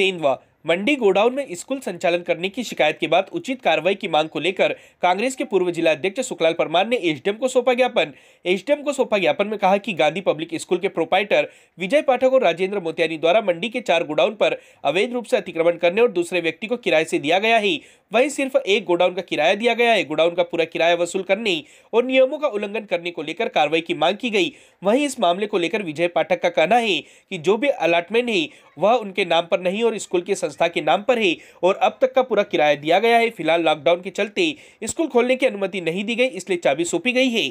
सेंधवा मंडी गोडाउन में स्कूल संचालन करने की शिकायत के बाद उचित कार्रवाई की मांग को लेकर कांग्रेस के पूर्व जिला अध्यक्ष सुखलाल परमार ने एसडीएम को सौंपा ज्ञापन एसडीएम को सौंपा ज्ञापन में कहा कि गांधी पब्लिक स्कूल के प्रोपाइटर विजय पाठक और राजेंद्र मोतियानी द्वारा मंडी के चार गोडाउन पर अवैध रूप से अतिक्रमण करने और दूसरे व्यक्ति को किराए से दिया गया है वहीं सिर्फ एक गोडाउन का किराया दिया गया है गोडाउन का पूरा किराया वसूल करने और नियमों का उल्लंघन करने को लेकर कार्रवाई की मांग की गई वहीं इस मामले को लेकर विजय पाठक का कहना है कि जो भी अलाटमेंट है वह उनके नाम पर नहीं और स्कूल की संस्था के नाम पर है और अब तक का पूरा किराया दिया गया है फिलहाल लॉकडाउन के चलते स्कूल खोलने की अनुमति नहीं दी गई इसलिए चाबी सौंपी गई है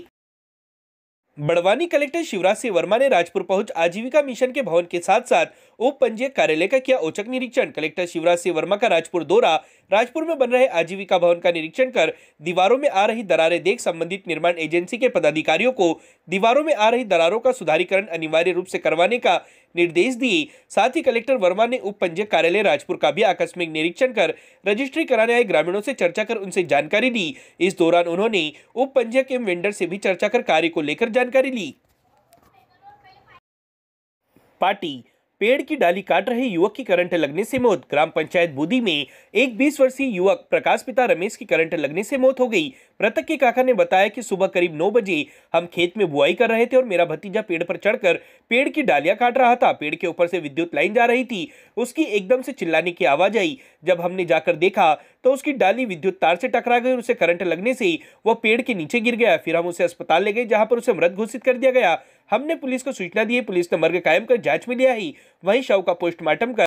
बड़वानी कलेक्टर शिवराज सिंह वर्मा ने राजपुर पहुंच आजीविका मिशन के भवन के साथ साथ उप पंजीयक कार्यालय का किया औचक निरीक्षण कलेक्टर शिवराज सिंह वर्मा का राजपुर दौरा राजपुर में बन रहे आजीविका भवन का निरीक्षण कर दीवारों में आ रही दरारें देख संबंधित निर्माण एजेंसी के पदाधिकारियों को दीवारों में आ रही दरारों का सुधारीकरण अनिवार्य रूप से करवाने का निर्देश दिए साथ ही कलेक्टर वर्मा ने उप पंजीयक कार्यालय राजपुर का भी आकस्मिक निरीक्षण कर रजिस्ट्री कराने आए ग्रामीणों से चर्चा कर उनसे जानकारी दी इस दौरान उन्होंने उप पंजीयक एवं वेंडर से भी चर्चा कर कार्य को लेकर जानकारी ली पार्टी पेड़ की डाली काट रहे युवक की करंट लगने से मौत ग्राम पंचायत बुदी में एक बीस वर्षीय युवक प्रकाश पिता रमेश की करंट लगने से मौत हो गई मृतक के काका ने बताया कि सुबह करीब नौ बजे हम खेत में बुआई कर रहे थे और मेरा भतीजा पेड़ पर चढ़कर पेड़ की डालियां काट रहा था पेड़ के ऊपर से विद्युत लाइन जा रही थी उसकी एकदम से चिल्लाने की आवाज आई जब हमने जाकर देखा तो उसकी डाली विद्युत तार से टकरा गई और उसे करंट लगने से वह पेड़ के नीचे गिर गया फिर हम उसे अस्पताल ले गए जहां पर उसे मृत घोषित कर दिया गया हमने पुलिस को सूचना दी है पुलिस ने मर्ग कायम कर जांच में लिया ही वहीं शव का पोस्टमार्टम कर